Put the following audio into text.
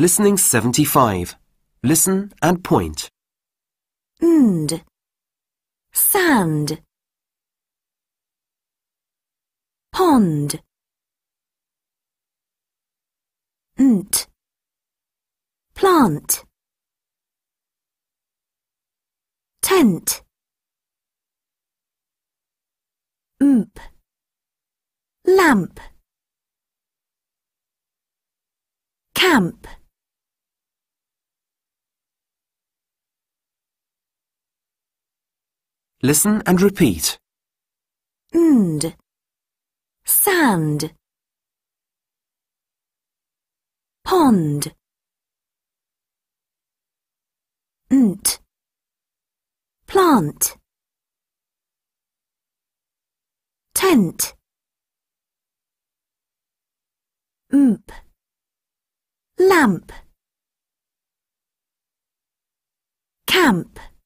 Listening 75. Listen and point. And Sand. Pond. Nt. Plant. Tent. Oomp. Lamp. Camp. Listen and repeat. Und. Sand. Pond. Nt. Plant. Tent. Mp. Lamp. Camp.